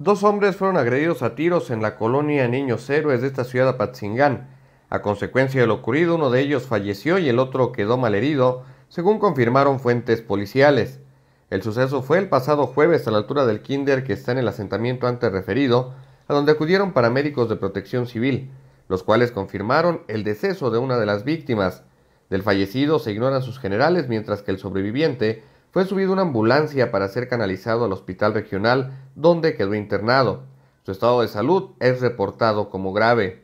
Dos hombres fueron agredidos a tiros en la colonia Niños Héroes de esta ciudad de Patzingán. A consecuencia de lo ocurrido, uno de ellos falleció y el otro quedó malherido, según confirmaron fuentes policiales. El suceso fue el pasado jueves a la altura del kinder que está en el asentamiento antes referido, a donde acudieron paramédicos de protección civil, los cuales confirmaron el deceso de una de las víctimas. Del fallecido se ignoran sus generales, mientras que el sobreviviente fue subido una ambulancia para ser canalizado al hospital regional donde quedó internado. Su estado de salud es reportado como grave.